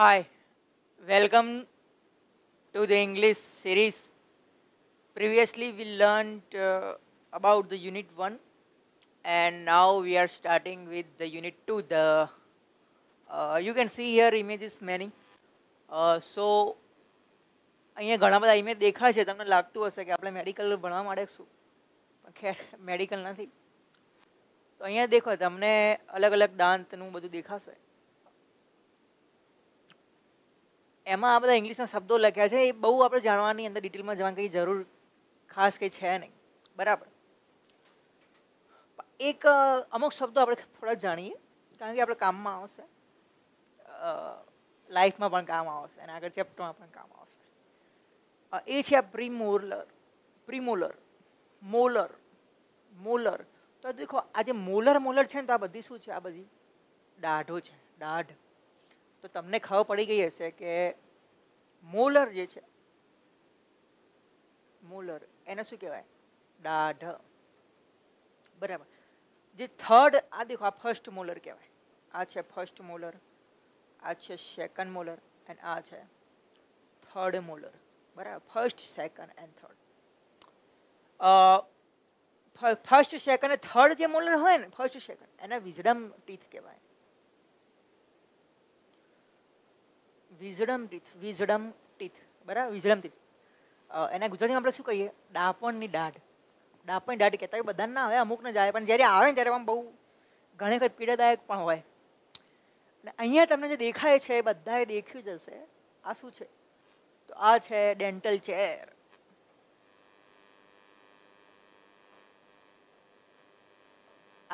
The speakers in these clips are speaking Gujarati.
Hi, welcome to the English series. Previously we learned uh, about the unit 1 and now we are starting with the unit 2. The uh, You can see here images many. Uh, so અહીંયા ઘણા બધા ઇમેજ દેખાય છે તમને લાગતું હશે કે આપણે મેડિકલ ભણવા માટે શું પણ ખેર મેડિકલ નથી તો અહીંયા દેખો તમને અલગ અલગ દાંતનું બધું દેખાશે એમાં આ બધા ઇંગ્લિશના શબ્દો લખ્યા છે એ બહુ આપણે જાણવાની અંદર ડિટેલમાં જવાની કંઈ જરૂર ખાસ કંઈ છે નહીં બરાબર એક અમુક શબ્દો આપણે થોડા જાણીએ કારણ કે આપણે કામમાં આવશે લાઈફમાં પણ કામ આવશે અને આગળ ચેપ્ટરમાં પણ કામ આવશે એ છે આ પ્રિમોલર પ્રિમોલર મોલર મોલર તો દેખો આ જે મોલર મોલર છે ને તો આ બધી શું છે આ બધી દાઢો છે દાઢ તો તમને ખબર પડી ગઈ હશે કે મોલર જે છે મોલર એને શું કહેવાય દાઢ બરાબર જે થર્ડ આ દેખો આ ફર્સ્ટ મોલર કહેવાય આ છે ફર્સ્ટ મોલર આ છે સેકન્ડ મોલર એન્ડ આ છે થર્ડ મોલર બરાબર first second and third first second third જે મોલર હોય ને ફર્સ્ટ સેકન્ડ એને વિઝડમ ટીથ કહેવાય વિઝડમ ટીથ વિઝડમ ટીથ બરાબર વિઝડમ ટીથ એના ગુજરાતીમાં આપણે શું કહીએ ડાપણની દાઢ ડાપણની દાઢ કહેતા હોય બધાને ના આવે અમુકને જાય પણ જ્યારે આવે ને ત્યારે આમ બહુ ઘણી વખત પીડાદાયક પણ હોય અને અહીંયા તમને જે દેખાય છે એ બધાએ દેખ્યું જશે આ શું છે તો આ છે ડેન્ટલ ચેર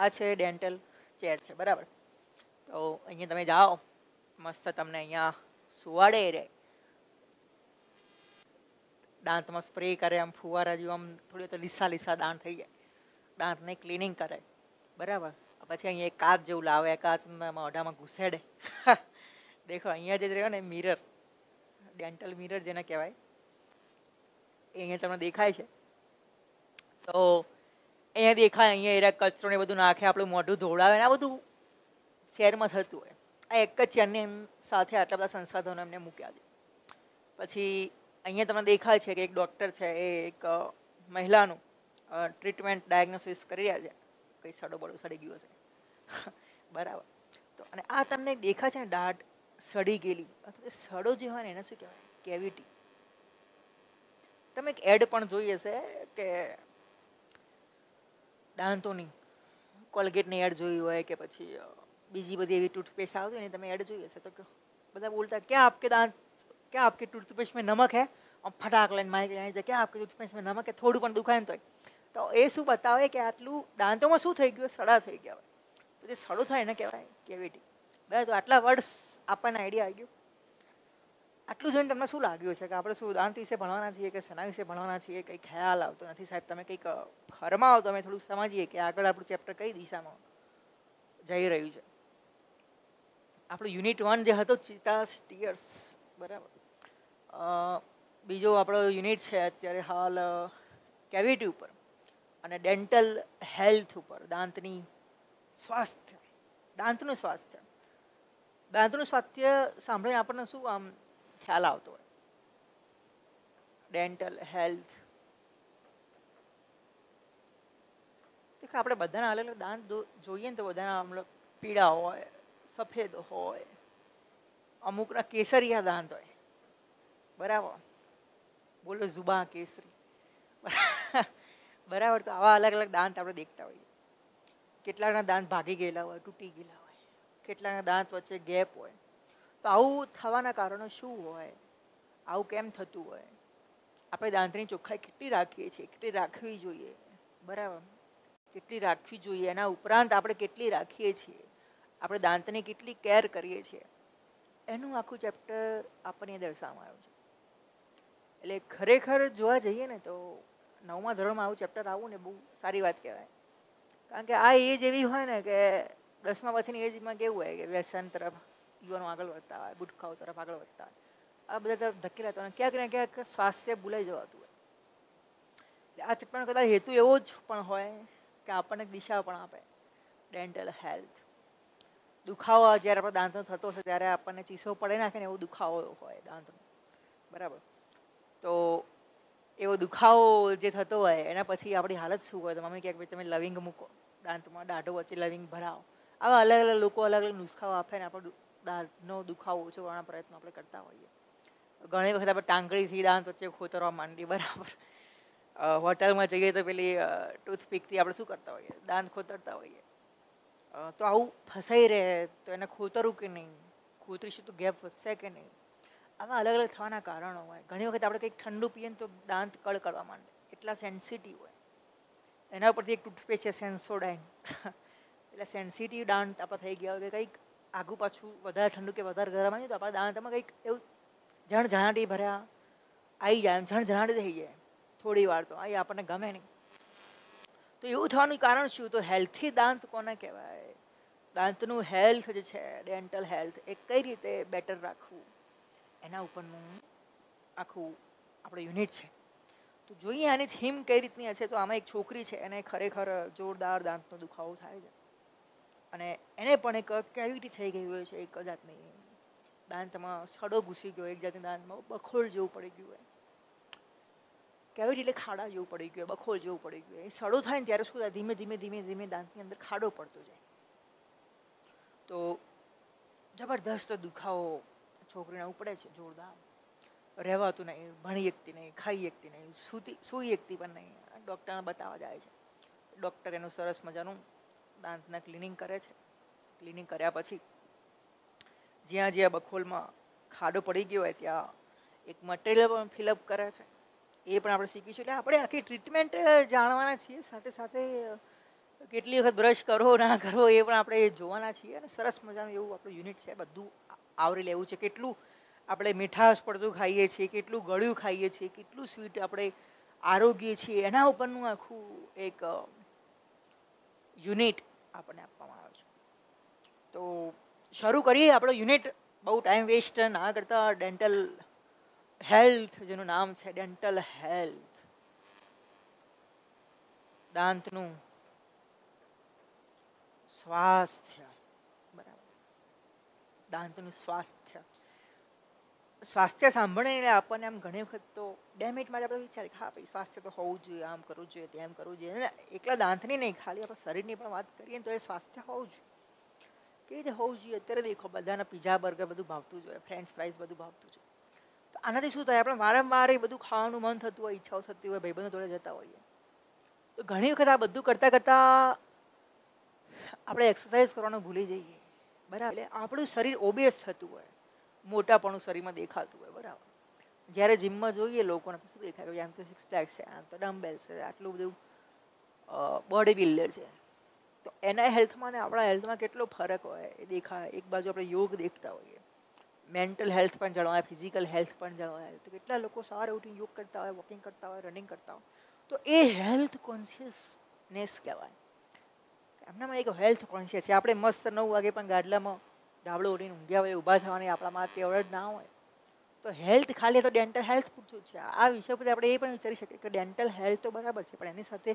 આ છે ડેન્ટલ ચેર છે બરાબર તો અહીંયા તમે જાઓ મસ્ત તમને અહીંયા સુવાડે રે દાંતમાં સ્પ્રે કરે આમ ફુવારા જેવું આમ થોડી તો લીસા લીસા દાંત થઈ જાય દાંતને ક્લિનિંગ કરે બરાબર પછી અહીંયા એક કાચ જેવું લાવે કાચ મોઢામાં ઘૂસેડે દેખો અહીંયા જે રહ્યો ને મિરર ડેન્ટલ મિરર જેને કહેવાય એ અહીંયા તમને દેખાય છે તો અહીંયા દેખાય અહીંયા એરા કચરો ને બધું નાખે આપણું મોઢું ધોળાવે ને આ બધું શહેરમાં થતું હોય આ એક જ ચેરની સાથે આટલા બધા સંસાધનો એમને મૂક્યા છે પછી અહીંયા તમને દેખાય છે કે એક ડૉક્ટર છે એ એક મહિલાનું ટ્રીટમેન્ટ ડાયગ્નોસિસ કરી રહ્યા છે કંઈ સડો બડો સડી ગયો છે બરાબર તો અને આ તમને દેખાય છે ને દાઢ સડી ગયેલી અથવા સડો જે હોય ને એને શું કહેવાય કેવિટી તમે એક એડ પણ જોઈ હશે કે દાંતોની કોલગેટની એડ જોઈ હોય કે પછી બીજી બધી એવી ટૂથપેસ્ટ આવતી હોય ને તમે એડ જોઈ હશે તો બધા बोलता है क्या आपके दांत क्या आपके ટૂથપેસ્ટ में नमक है આમ ફટાક લઈને માઇક લઈને જાય કે આપકે ટૂથપેસ્ટ में नमक है થોડું પણ દુખાય ને તો એ શું બતાવે કે આટલું દાંતોમાં શું થઈ ગયું સડા થઈ ગયા હોય તો જે સડો થાય એને કહેવાય કેવિટી બરાબર તો આટલા વર્ડ્સ આપણને આઈડિયા આવી ગયો આટલું જોઈને તમને શું લાગ્યું છે કે આપણે શું દાંત વિશે ભણવાના છીએ કે સના વિશે ભણવાના છીએ કંઈ ખ્યાલ આવતો નથી સાહેબ તમે કંઈક ફરમાવો તો અમે થોડું સમજીએ કે આગળ આપણું ચેપ્ટર કઈ દિશામાં જઈ રહ્યું છે આપણો યુનિટ વન જે હતો ચિતા સ્ટીયર્સ બરાબર બીજો આપણો યુનિટ છે અત્યારે હાલ કેવિટી ઉપર અને ડેન્ટલ હેલ્થ ઉપર દાંતની સ્વાસ્થ્ય દાંતનું સ્વાસ્થ્ય દાંતનું સ્વાસ્થ્ય સાંભળીને આપણને શું આમ ખ્યાલ આવતો હોય ડેન્ટલ હેલ્થ આપણે બધાના અલગ અલગ દાંત જોઈએ ને તો બધાના આમ પીડા હોય સફેદ હોય અમુકના કેસરિયા દાંત હોય બરાબર બોલો ઝુબા કેસરી બરાબર તો આવા અલગ અલગ દાંત આપણે દેખતા હોઈએ કેટલાકના દાંત ભાગી ગયેલા હોય તૂટી ગયેલા હોય કેટલાકના દાંત વચ્ચે ગેપ હોય તો આવું થવાના કારણો શું હોય આવું કેમ થતું હોય આપણે દાંતની ચોખ્ખાઈ કેટલી રાખીએ છીએ કેટલી રાખવી જોઈએ બરાબર કેટલી રાખવી જોઈએ એના ઉપરાંત આપણે કેટલી રાખીએ છીએ આપણે દાંતની કેટલી કેર કરીએ છીએ એનું આખું ચેપ્ટર આપણને દર્શાવવામાં આવ્યું છે એટલે ખરેખર જોવા જઈએ ને તો નવમા ધોરણમાં આવું ચેપ્ટર આવું ને બહુ સારી વાત કહેવાય કારણ કે આ એજ એવી હોય ને કે દસમા પછીની એજમાં કેવું હોય કે વ્યસન તરફ યુવાનો આગળ વધતા હોય ગુટખાઓ તરફ આગળ વધતા હોય આ બધા તરફ રહેતા હોય ક્યાંક ને ક્યાંક સ્વાસ્થ્ય ભૂલાઈ જવાતું હોય એટલે આ ચેપ્ટરનો કદાચ હેતુ એવો જ પણ હોય કે આપણને દિશા પણ આપે ડેન્ટલ હેલ્થ દુખાવો જ્યારે આપણો દાંતનો થતો હશે ત્યારે આપણને ચીસો પડે નાખે ને એવો દુખાવો હોય દાંતનો બરાબર તો એવો દુખાવો જે થતો હોય એના પછી આપણી હાલત શું હોય મમ્મી ક્યાંક ભાઈ તમે લવિંગ મૂકો દાંતમાં દાઢો વચ્ચે લવિંગ ભરાવો આવા અલગ અલગ લોકો અલગ અલગ નુસ્ખાઓ આપે ને આપણો દાંતનો દુખાવો ઓછો કરવાના પ્રયત્નો આપણે કરતા હોઈએ ઘણી વખત આપણે ટાંકડીથી દાંત વચ્ચે ખોતરવા માંડી બરાબર હોટલમાં જઈએ તો પેલી ટૂથપીકથી આપણે શું કરતા હોઈએ દાંત ખોતરતા હોઈએ તો આવું ફસાઈ રહે તો એને ખોતરું કે નહીં ખોતરીશું તો ગેપ વધશે કે નહીં આવા અલગ અલગ થવાના કારણો હોય ઘણી વખત આપણે કંઈક ઠંડુ પીએ ને તો દાંત કળકળવા માંડે એટલા સેન્સિટિવ હોય એના ઉપરથી એક ટૂથપેસ્ટ છે સેન્સોડાઈન એટલે સેન્સિટિવ દાંત આપણા થઈ ગયા હોય કે કંઈક આગું પાછું વધારે ઠંડુ કે વધારે ગરમ આવ્યું તો આપણા દાંતમાં કંઈક એવું જણ જણાટી ભર્યા આવી જાય એમ જણ જણાટી થઈ જાય થોડી વાર તો આ આપણને ગમે નહીં તો એવું થવાનું કારણ શું તો હેલ્થી દાંત કોને કહેવાય દાંતનું હેલ્થ જે છે ડેન્ટલ હેલ્થ એ કઈ રીતે બેટર રાખવું એના ઉપરનું આખું આપણે યુનિટ છે તો જોઈએ આની થીમ કઈ રીતની હશે તો આમાં એક છોકરી છે એને ખરેખર જોરદાર દાંતનો દુખાવો થાય છે અને એને પણ એક કેવી રીતે થઈ ગઈ હોય છે એક જાતની દાંતમાં સડો ઘૂસી ગયો એક જાતની દાંતમાં બખોળ જેવું પડી ગયું હોય કે આવી એટલે ખાડા જેવું પડી ગયું બખોલ જેવું પડી ગયું એ સડો થાય ને ત્યારે શું થાય ધીમે ધીમે ધીમે ધીમે દાંતની અંદર ખાડો પડતો જાય તો જબરદસ્ત દુખાવો છોકરીને ઉપડે છે જોરદાર રહેવાતું નહીં ભણી એકતી નહીં ખાઈ એકતી નહીં સૂતી સૂઈ એકતી પણ નહીં ડૉક્ટરને બતાવવા જાય છે ડૉક્ટર એનું સરસ મજાનું દાંતના ક્લિનિંગ કરે છે ક્લિનિંગ કર્યા પછી જ્યાં જ્યાં બખોલમાં ખાડો પડી ગયો હોય ત્યાં એક મટીરિયલ પણ ફિલઅપ કરે છે એ પણ આપણે શીખીશું એટલે આપણે આખી ટ્રીટમેન્ટ જાણવાના છીએ સાથે સાથે કેટલી વખત બ્રશ કરો ના કરો એ પણ આપણે જોવાના છીએ અને સરસ મજાનું એવું આપણું યુનિટ છે બધું આવરી લેવું છે કેટલું આપણે મીઠાશ પડતું ખાઈએ છીએ કેટલું ગળ્યું ખાઈએ છીએ કેટલું સ્વીટ આપણે આરોગ્ય છીએ એના ઉપરનું આખું એક યુનિટ આપણને આપવામાં આવે છે તો શરૂ કરીએ આપણો યુનિટ બહુ ટાઈમ વેસ્ટ ના કરતાં ડેન્ટલ હેલ્થ જેનું નામ છે ડેન્ટલ હેલ્થ દાંતનું સ્વાસ્થ્ય બરાબર દાંતનું સ્વાસ્થ્ય સ્વાસ્થ્ય સાંભળીને આપણને આમ ઘણી વખત તો બે માટે આપણે વિચારીએ કે હા ભાઈ સ્વાસ્થ્ય તો હોવું જોઈએ આમ કરવું જોઈએ તેમ કરવું જોઈએ એકલા દાંતની નહીં ખાલી આપણે શરીરની પણ વાત કરીએ તો એ સ્વાસ્થ્ય હોવું જોઈએ કેવી રીતે હોવું જોઈએ અત્યારે દેખો બધાના પીઝા બર્ગર બધું ભાવતું જોઈએ ફ્રેન્ચ ફ્રાઈઝ બધું ભાવતું જોઈએ આનાથી શું થાય આપણે વારંવાર એ બધું ખાવાનું મન થતું હોય ઈચ્છાઓ થતી હોય ભાઈબંધો જોડે જતા હોઈએ તો ઘણી વખત આ બધું કરતાં કરતાં આપણે એક્સરસાઇઝ કરવાનું ભૂલી જઈએ બરાબર એટલે આપણું શરીર ઓબેસ થતું હોય મોટાપણું શરીરમાં દેખાતું હોય બરાબર જ્યારે જિમમાં જોઈએ લોકોને તો શું દેખાય આમ તો સિક્સ પેક છે આમ તો ડમ્બેલ છે આટલું બધું બોડી બિલ્ડર છે તો એના હેલ્થમાં ને આપણા હેલ્થમાં કેટલો ફરક હોય એ દેખાય એક બાજુ આપણે યોગ દેખતા હોઈએ મેન્ટલ હેલ્થ પણ જળવાય ફિઝિકલ હેલ્થ પણ જળવાય તો કેટલા લોકો સવારે ઉઠીને યોગ કરતા હોય વોકિંગ કરતા હોય રનિંગ કરતા હોય તો એ હેલ્થ કોન્શિયસનેસ કહેવાય એમનામાં એક હેલ્થ કોન્શિયસ છે આપણે મસ્ત નવ વાગે પણ ગાડલામાં ધાબળો ઉડીને ઊંઘ્યા હોય ઊભા થવાની આપણામાં તેવડ ના હોય તો હેલ્થ ખાલી તો ડેન્ટલ હેલ્થ પૂરતું છે આ વિષય પછી આપણે એ પણ વિચારી શકીએ કે ડેન્ટલ હેલ્થ તો બરાબર છે પણ એની સાથે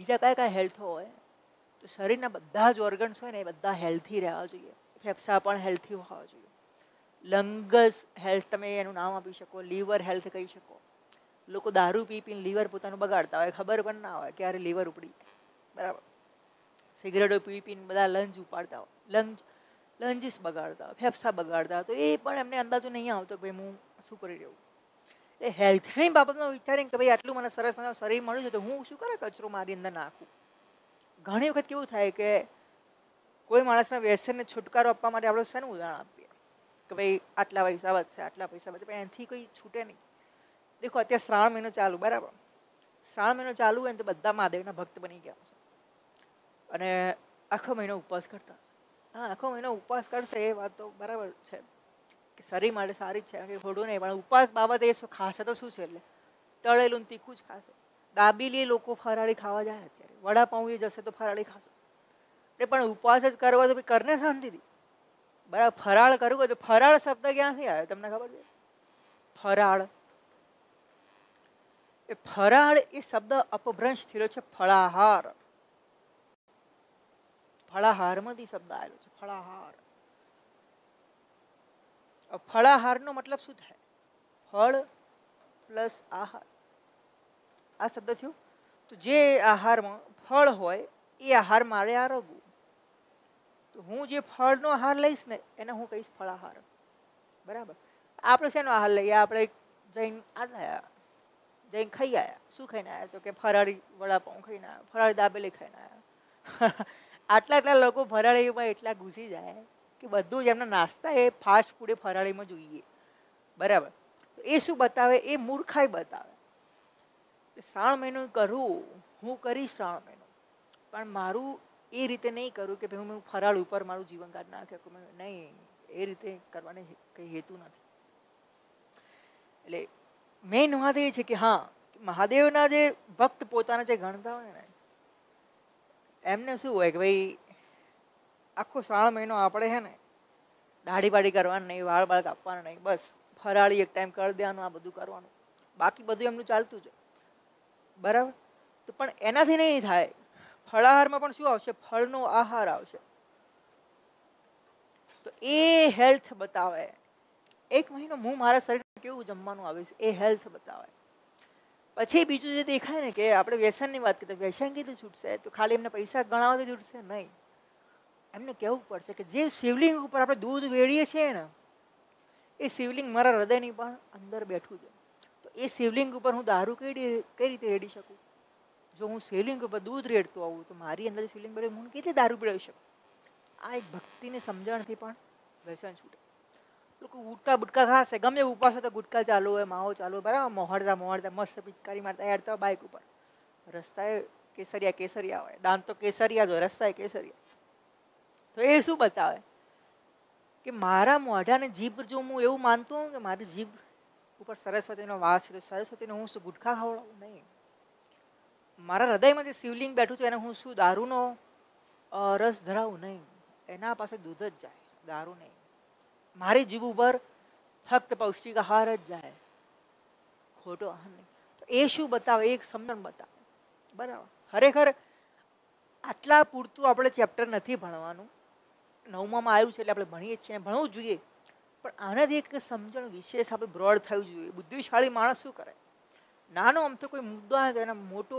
બીજા કયા કયા હેલ્થ હોય તો શરીરના બધા જ ઓર્ગન્સ હોય ને એ બધા હેલ્થી રહેવા જોઈએ ફેફસા પણ હેલ્થી હોવા જોઈએ લંગસ હેલ્થ તમે એનું નામ આપી શકો લીવર હેલ્થ કહી શકો લોકો દારૂ પી પીને લીવર પોતાનું બગાડતા હોય ખબર પણ ના હોય ક્યારે લીવર ઉપડી બરાબર સિગરેટો પી પીને બધા લંચ ઉપાડતા હોય લંચ લંજીસ બગાડતા હોય ફેફસા બગાડતા હોય તો એ પણ એમને અંદાજો નહીં આવતો કે ભાઈ હું શું કરી રહ્યો એ હેલ્થની બાબતમાં વિચારીને કે ભાઈ આટલું મને સરસ મજા શરીર મળ્યું છે તો હું શું કરે કચરો મારી અંદર નાખું ઘણી વખત કેવું થાય કે કોઈ માણસના વ્યસનને છુટકારો આપવા માટે આપણે શેનું ઉદાહરણ કે ભાઈ આટલા પૈસા વધશે આટલા પૈસા વધશે પણ એનાથી કોઈ છૂટે નહીં દેખો અત્યારે શ્રાવણ મહિનો ચાલુ બરાબર શ્રાવણ મહિનો ચાલુ હોય ને તો બધા મહાદેવના ભક્ત બની ગયા છે અને આખો મહિનો ઉપવાસ કરતા હા આખો મહિનો ઉપવાસ કરશે એ વાત તો બરાબર છે કે શરીર માટે સારી જ છે કે ખોડું નહીં પણ ઉપવાસ બાબતે એ ખાશે તો શું છે એટલે તળેલું તીખું જ ખાશે દાબીલી લોકો ફરાળી ખાવા જાય અત્યારે વડાપાઉં એ જશે તો ફરાળી ખાશે એ પણ ઉપવાસ જ કરવા તો કરને ને શાંતિથી બરાબર ફરાળ કરવું હોય તો ફરાળ શબ્દ ક્યાંથી આવે તમને ખબર છે ફરાળ એ ફરાળ એ શબ્દ અપભ્રંશ થયેલો છે ફળાહાર ફળાહારમાંથી શબ્દ આવેલો છે ફળાહાર ફળાહારનો મતલબ શું થાય ફળ પ્લસ આહાર આ શબ્દ થયો તો જે આહારમાં ફળ હોય એ આહાર મારે આરોગવું તો હું જે ફળનો આહાર લઈશ ને એને હું કહીશ ફળાહાર બરાબર આપણે શેનો આહાર લઈએ આપણે જૈન આ થયા જૈન ખાઈ આવ્યા શું ખાઈને આવ્યા તો કે ફરાળી વડાપાઉં ખાઈને આવ્યા ફરાળી દાબેલી ખાઈને આવ્યા આટલા એટલા લોકો ફરાળીમાં એટલા ઘૂસી જાય કે બધું જ એમના નાસ્તા એ ફાસ્ટ ફૂડ એ ફરાળીમાં જોઈએ બરાબર તો એ શું બતાવે એ મૂર્ખાઈ બતાવે શ્રાવણ મહિનો કરવું હું કરીશ શ્રાવણ મહિનો પણ મારું એ રીતે નહીં કરું કે ભાઈ હું ફરાળ ઉપર મારું જીવન કાઢ નાખ્યું નહીં એ રીતે કરવાને કંઈ હેતુ નથી એટલે મેઇન વાત એ છે કે હા મહાદેવના જે ભક્ત પોતાના જે ગણતા હોય ને એમને શું હોય કે ભાઈ આખો શ્રાવણ મહિનો આપણે છે ને દાઢી બાઢી કરવાની નહીં વાળ બાળ કાપવાના નહીં બસ ફરાળી એક ટાઈમ કરી દેવાનું આ બધું કરવાનું બાકી બધું એમનું ચાલતું જ બરાબર તો પણ એનાથી નહીં થાય ફળાહારમાં પણ શું આવશે ફળનો આહાર આવશે તો એ હેલ્થ બતાવે એક મહિનો હું મારા શરીરમાં કેવું જમવાનું આવીશ એ હેલ્થ બતાવે પછી બીજું જે દેખાય ને કે આપણે વ્યસનની વાત કરીએ વ્યસન કીધું છૂટશે તો ખાલી એમને પૈસા ગણાવવા તો છૂટશે નહીં એમને કહેવું પડશે કે જે શિવલિંગ ઉપર આપણે દૂધ વેળીએ છીએ ને એ શિવલિંગ મારા હૃદયની પણ અંદર બેઠું છે તો એ શિવલિંગ ઉપર હું દારૂ કઈ કઈ રીતે રેડી શકું જો હું સેલિંગ ઉપર દૂધ રેડતો આવું તો મારી અંદર સેલિંગ પડે હું કેટલી દારૂ પીડાવી શકું આ એક ભક્તિની સમજણથી પણ વ્યસન છૂટે લોકો ગુટકા બુટકા ખાશે ગમે ઉપાસો તો ગુટકા ચાલુ હોય માવો ચાલુ હોય બરાબર મોહરતા મોહરતા મસ્ત પિચકારી મારતા હેડતા બાઇક ઉપર રસ્તાએ કેસરિયા કેસરિયા હોય દાંત તો કેસરિયા જ હોય રસ્તાએ કેસરિયા તો એ શું બતાવે કે મારા મોઢાને જીભ જો હું એવું માનતો હોઉં કે મારી જીભ ઉપર સરસ્વતીનો વાસ છે તો સરસ્વતીને હું શું ગુટખા ખવડાવું નહીં મારા હૃદયમાં જે શિવલિંગ બેઠું છે એને હું શું દારૂનો રસ ધરાવું નહીં એના પાસે દૂધ જ જાય દારૂ નહીં મારી જીવ ઉપર ફક્ત પૌષ્ટિક આહાર જ જાય ખોટો આહાર નહીં તો એ શું બતાવે એક સમજણ બતાવે બરાબર ખરેખર આટલા પૂરતું આપણે ચેપ્ટર નથી ભણવાનું નવમામાં આવ્યું છે એટલે આપણે ભણીએ છીએ ભણવું જોઈએ પણ આનાથી એક સમજણ વિશેષ આપણે બ્રોડ થવું જોઈએ બુદ્ધિશાળી માણસ શું કરે નાનો આમ તો કોઈ મુદ્દો આવે તો એના મોટો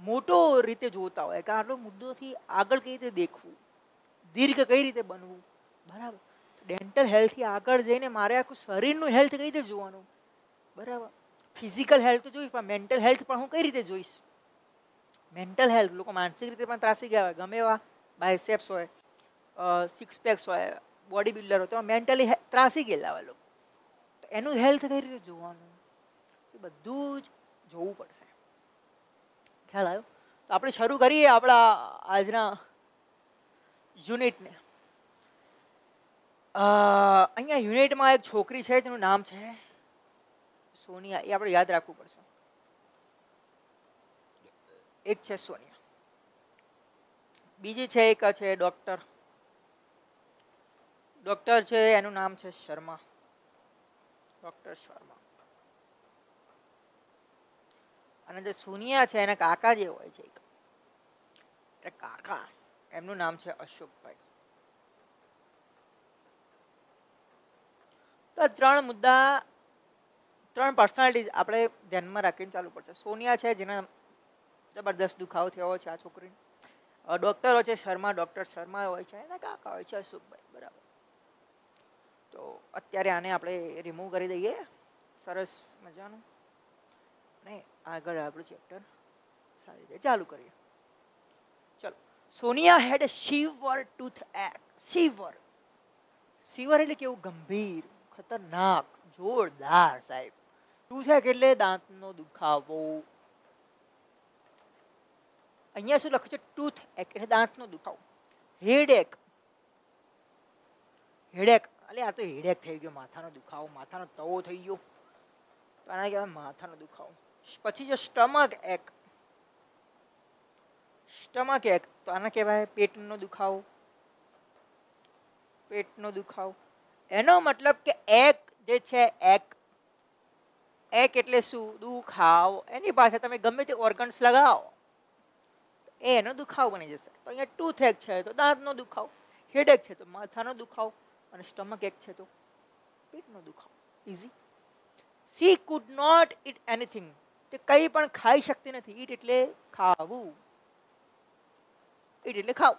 મોટો રીતે જોતા હોય કારણ આટલો મુદ્દોથી આગળ કઈ રીતે દેખવું દીર્ઘ કઈ રીતે બનવું બરાબર ડેન્ટલ હેલ્થથી આગળ જઈને મારે આખું શરીરનું હેલ્થ કઈ રીતે જોવાનું બરાબર ફિઝિકલ હેલ્થ તો જોઈશ પણ મેન્ટલ હેલ્થ પણ હું કઈ રીતે જોઈશ મેન્ટલ હેલ્થ લોકો માનસિક રીતે પણ ત્રાસી ગયા હોય ગમે એવા બાયસેપ્સ હોય સિક્સ પેક્સ હોય બોડી બિલ્ડર હોય તો મેન્ટલી ત્રાસી ગયેલા હોય લોકો એનું હેલ્થ કઈ રીતે જોવાનું એ બધું જ જોવું પડશે ખ્યાલ આવ્યો તો આપણે શરૂ કરીએ આપણા આજના યુનિટને અહીંયા યુનિટમાં એક છોકરી છે જેનું નામ છે સોનિયા એ આપણે યાદ રાખવું પડશે એક છે સોનિયા બીજી છે એક છે ડૉક્ટર ડૉક્ટર છે એનું નામ છે શર્મા ડૉક્ટર શર્મા અને જે સુનિયા છે એના કાકા જે હોય છે એટલે કાકા એમનું નામ છે અશોકભાઈ તો ત્રણ મુદ્દા ત્રણ પર્સનાલિટીઝ આપણે ધ્યાનમાં રાખીને ચાલુ પડશે સોનિયા છે જેના જબરદસ્ત દુખાવો થયો છે આ છોકરીને ડૉક્ટરો છે શર્મા ડોક્ટર શર્મા હોય છે એના કાકા હોય છે અશોકભાઈ બરાબર તો અત્યારે આને આપણે રિમૂવ કરી દઈએ સરસ મજાનું આપણે આગળ આપણું ચેપ્ટર સારી રીતે ચાલુ કરીએ ચલો સોનિયા હેડ શિવર ટૂથ એક શિવર શિવર એટલે કેવું ગંભીર ખતરનાક જોરદાર સાહેબ ટૂથ એક એટલે દાંતનો દુખાવો અહીંયા શું લખ્યું છે ટૂથ એક એટલે દાંતનો દુખાવો હેડેક હેડેક એટલે આ તો હેડેક થઈ ગયો માથાનો દુખાવો માથાનો તવો થઈ ગયો આના કહેવાય માથાનો દુખાવો પછી છે સ્ટમક એક સ્ટમક એક તો આને કહેવાય પેટનો દુખાવો પેટનો દુખાવો એનો મતલબ કે એક જે છે એક એક એટલે શું દુખાવો એની પાસે તમે ગમે તે ઓર્ગન્સ લગાવો એ એનો દુખાવો બની જશે તો અહીંયા ટૂથ એક છે તો દાંતનો દુખાવો હેડેક છે તો માથાનો દુખાવો અને સ્ટમક એક છે તો પેટનો દુખાવો easy she could not eat anything તે કંઈ પણ ખાઈ શકતી નથી ઈટ એટલે ખાવું ઈટ એટલે ખાવું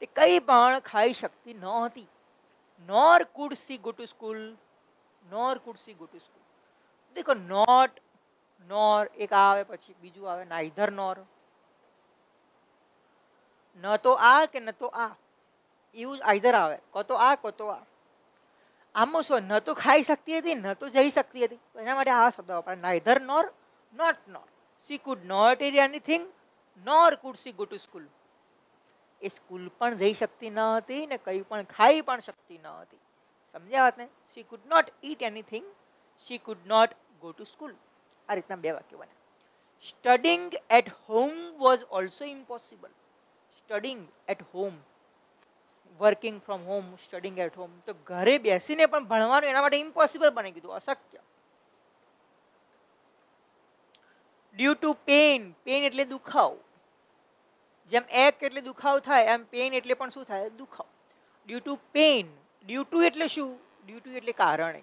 તે કંઈ પણ ખાઈ શકતી નહોતી nor could she go to school nor could she go to school દેખો નોટ નોર એક આવે પછી બીજું આવે નાઈધર નોર ન તો આ કે ન તો આ એવું આઈધર આવે કો તો આ કો તો આ આમાં શું ન તો ખાઈ શકતી હતી ન તો જઈ શકતી હતી એના માટે આ શબ્દ વાપરે neither nor not nor. She could not eat anything, nor could she go to school. એ સ્કૂલ પણ જઈ શકતી ન હતી ને કંઈ પણ ખાઈ પણ શકતી ન હતી સમજ્યા વાત ને she could not eat anything she could not go to school આ રીતના બે વાક્યો બને studying at home was also impossible studying at home working from home studying at home તો ઘરે બેસીને પણ ભણવાનું એના માટે ઇમ્પોસિબલ બની ગયું અશક્ય ડ્યુ ટુ પેઇન પેઇન એટલે દુખાવ જેમ એક એટલે દુખાવ થાય એમ પેઇન એટલે પણ શું થાય દુખાવ due to pain due to એટલે શું ડ્યુ ટુ એટલે કારણે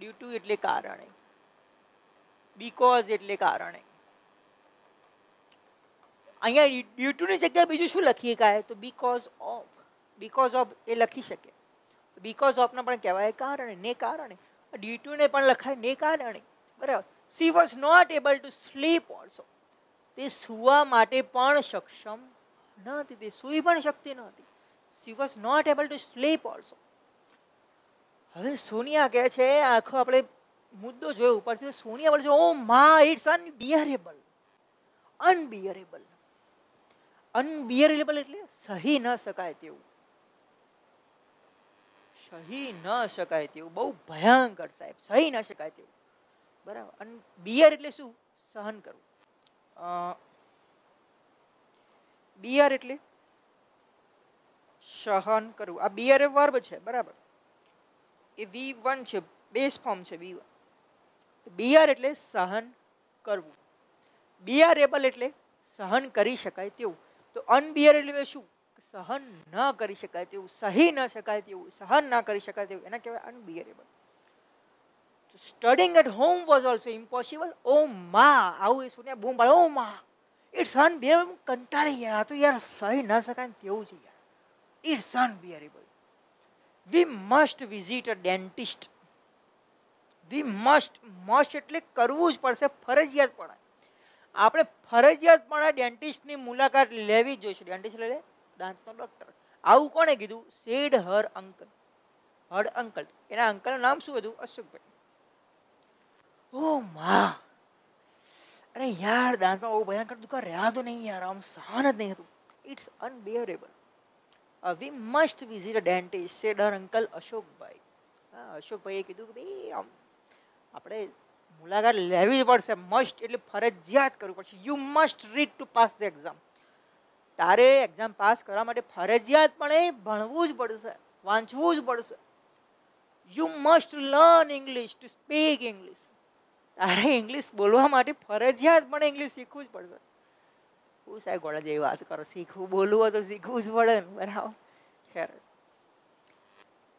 ડ્યુ ટુ એટલે કારણે બીકોઝ એટલે કારણે અહીંયા ડ્યુ ટુની જગ્યાએ બીજું શું લખીએ કાય તો બીકોઝ ઓફ બીકોઝ ઓફ એ લખી શકે બીકોઝ ઓફને પણ કહેવાય કારણે ને કારણે ડ્યુ ટુને પણ લખાય ને કારણે બરાબર she was not able to sleep also તે સૂવા માટે પણ સક્ષમ ન હતી તે સૂઈ પણ શક્તિ ન હતી she was not able to sleep also હવે સોનિયા કહે છે આખો આપણે મુદ્દો જોયો ઉપરથી સોનિયા બોલે છે ઓ મા ઇટ્સ અનબિયરેબલ અનબિયરેબલ અનબિયરેબલ એટલે સહી ન શકાય તેવું સહી ન શકાય તેવું બહુ ભયંકર સાહેબ સહી ન શકાય તેવું બરાબર અને બિયર એટલે શું સહન કરવું બિયર એટલે સહન કરવું આ બિયર એ વર્બ છે બરાબર એ વી વન છે બેઝ ફોર્મ છે વી વન બિયર એટલે સહન કરવું બિયરેબલ એટલે સહન કરી શકાય તેવું તો અનબિયર એટલે શું સહન ન કરી શકાય તેવું સહી ન શકાય તેવું સહન ના કરી શકાય તેવું એના કહેવાય unbearable studying at home was also impossible. ઓ oh માં આવું એ સુને બૂમ પાડે ઓ oh માં ઇટ સન બિયર કંટાળી ગયા આ તો યાર સહી ન શકાય ને તેવું છે યાર it's unbearable we must visit a dentist we must must એટલે કરવું જ પડશે ફરજિયાત પડે આપણે ફરજિયાત ફરજિયાતપણે ડેન્ટિસ્ટની મુલાકાત લેવી જ જોઈએ ડેન્ટિસ્ટ એટલે દાંતનો ડૉક્ટર આવું કોણે કીધું said her uncle her uncle એના અંકલનું નામ શું હતું અશોકભાઈ ओ माँ अरे यार दांत में वो बयान कर तू का रहा तो नहीं यार हम सहन नहीं तू it's unbearable we must visit a dentist said her uncle Ashokbhai હા અશોકભાઈએ કીધું કે ભાઈ આમ આપણે મુલાકાત લેવી જ પડશે મસ્ટ એટલે ફરજિયાત કરવું પડશે you must read to pass the exam તારે એક્ઝામ પાસ કરવા માટે ફરજિયાત પણ એ ભણવું જ પડશે વાંચવું જ પડશે you must learn English to speak English તારે ઇંગ્લિશ બોલવા માટે ફરજિયાત પણ ઇંગ્લિશ શીખવું જ પડશે હું સાહેબ ગોળા જેવી વાત કરો શીખવું બોલવું હોય તો શીખવું જ પડે ને બરાબર ખેર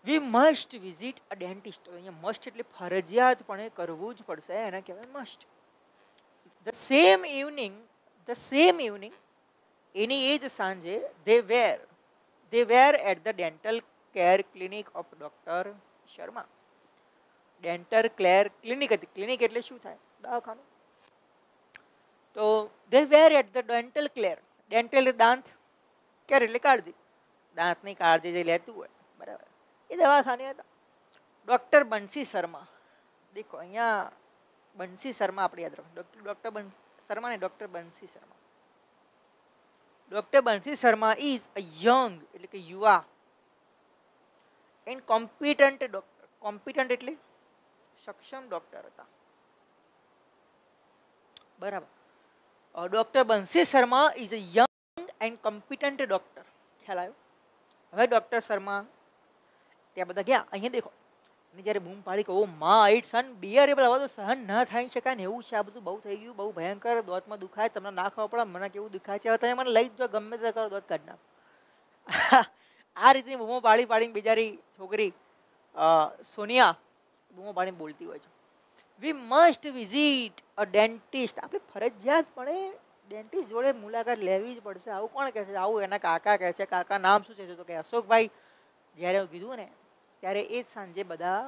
we must visit a dentist અહીંયા મસ્ટ એટલે ફરજિયાતપણે કરવું જ પડશે એને કહેવાય must the same evening the same evening એની એ જ સાંજે they were they were at the dental care clinic of doctor Sharma dental care clinic હતી ક્લિનિક એટલે શું થાય દવાખાનું તો they were at the dental care dental દાંત કેર એટલે કાળજી દાંતની કાળજી જે લેતું હોય બરાબર એ દવાખાને હતા ડૉક્ટર બંસી શર્મા દેખો અહીંયા બંસી શર્મા આપણે યાદ રાખો ડૉક્ટર બન શર્મા ને doctor Bansi Sharma doctor Bansi Sharma is a young એટલે કે યુવા એન્ડ કોમ્પિટન્ટ ડૉક્ટર કોમ્પિટન્ટ એટલે સક્ષમ ડૉક્ટર હતા બરાબર doctor Bansi Sharma is a young and competent doctor ખ્યાલ આવ્યો હવે ડૉક્ટર શર્મા ત્યાં બધા ગયા અહીંયા દેખો અને જ્યારે બૂમ પાડી કહો મા આઈટ સન બિયરેબલ હવે તો સહન ન થઈ શકાય ને એવું છે આ બધું બહુ થઈ ગયું બહુ ભયંકર દોતમાં દુખાય તમને નાખવા પડે મને કેવું દુખાય છે હવે તમે મને લઈ જ જો ગમે તે કરો દોત કાઢ આ રીતે બૂમો પાડી પાડીને બિચારી છોકરી સોનિયા બૂમો પાડીને બોલતી હોય છે we must visit a dentist આપણે ફરજિયાતપણે ડેન્ટિસ્ટ જોડે મુલાકાત લેવી જ પડશે આવું કોણ કહે છે આવું એના કાકા કહે છે કાકા નામ શું છે તો કે અશોકભાઈ જ્યારે હું કીધું ને ત્યારે એ સાંજે બધા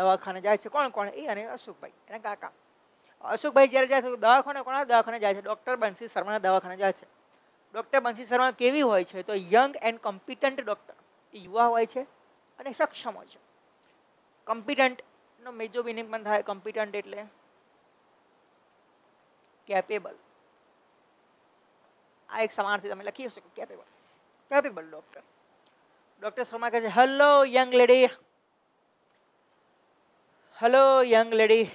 દવાખાને જાય છે કોણ કોણ એ અને અશોકભાઈ એના કાકા અશોકભાઈ જ્યારે જાય છે દવાખાને કોણ દવાખાને જાય છે ડૉક્ટર બંસી શર્માના દવાખાને જાય છે ડૉક્ટર બંસી શર્મા કેવી હોય છે તો યંગ એન્ડ કોમ્પિટન્ટ ડૉક્ટર એ યુવા હોય છે અને સક્ષમ હોય છે કોમ્પિટન્ટ નો મેજો મિનિંગ પણ થાય કોમ્પિટન્ટ એટલે કેપેબલ આ એક સમાનથી તમે લખી શકો capable capable doctor doctor Sharma કહે છે hello young lady hello young lady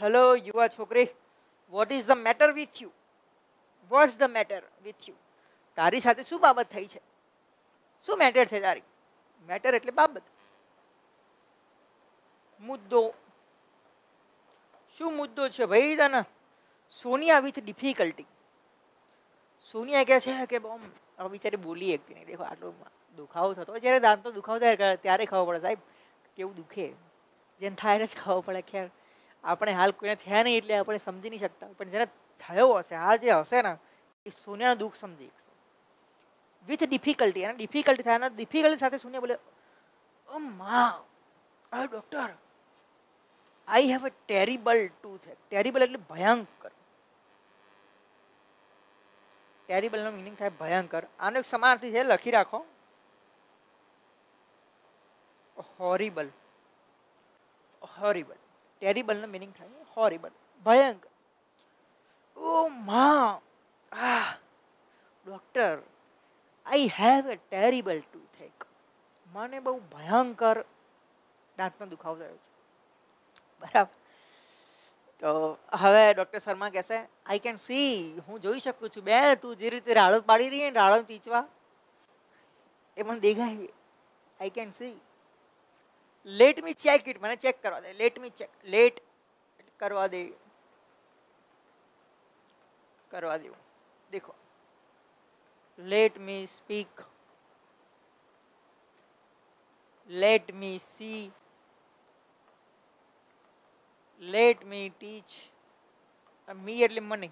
hello યુવા છોકરી what is the matter with you what's the matter with you તારી સાથે શું બાબત થઈ છે શું મેટર છે તારી મેટર એટલે બાબત મુદ્દો શું મુદ્દો છે ભાઈ દાના સોનિયા વિથ ડિફિકલ્ટી સોનિયા કહે છે કે બમ હવે બિચારી બોલી એકતી નહીં દેખો આટલો દુખાવો થતો જ્યારે દાંત તો દુખાવો થાય ત્યારે ખાવો પડે સાહેબ કેવું દુખે જેમ થાય ને જ ખાવો પડે ખેર આપણે હાલ કોઈને છે નહીં એટલે આપણે સમજી નહીં શકતા પણ જેને થયો હશે હાલ જે હશે ને એ સોનિયાનું દુઃખ સમજી શકશે વિથ ડિફિકલ્ટી અને ડિફિકલ્ટી થાય અને ડિફિકલ્ટી સાથે સોનિયા બોલે ઓ મા doctor I have a terrible tooth terrible એટલે ભયંકર ટેરિબલનો મિનિંગ થાય ભયંકર આનો એક સમાનાર્થી છે લખી રાખો હોરિબલ હોરિબલ ટેરિબલનો મિનિંગ થાય હોરિબલ ભયંકર ઓ મા આ doctor I have a terrible tooth મને બહુ ભયંકર દાંતનો દુખાવો થયો છે બરાબર તો હવે ડૉક્ટર શર્મા કહેશે આઈ કેન સી હું જોઈ શકું છું બે તું જે રીતે રાળો પાડી રહી ને રાળો ટીચવા એ મને દેખાય I can see let me check it મને ચેક કરવા દે લેટ મી ચેક લેટ કરવા દે કરવા દેવું દેખો let me speak let me see let me teach me એટલે મને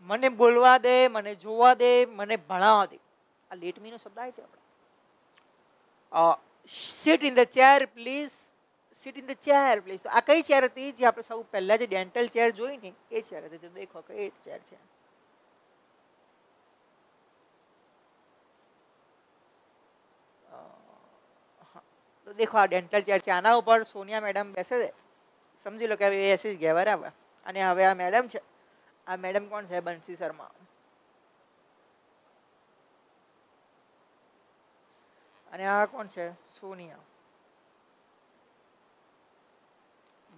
મને બોલવા દે મને જોવા દે મને ભણાવવા દે આ લેટ મી નો શબ્દ આવ્યો આપણે sit in the chair please sit in the chair please આ કઈ ચેર હતી જે આપણે સૌ પહેલા જે ડેન્ટલ ચેર જોઈ ને એ ચેર હતી તો દેખો કે એ ચેર છે તો દેખો આ ડેન્ટલ ચેર છે આના ઉપર સોનિયા મેડમ બેસે છે સમજી લો કે હવે એસી ગયા બરાબર અને હવે આ મેડમ છે આ મેડમ કોણ છે બંસી શર્મા અને આ કોણ છે સોનિયા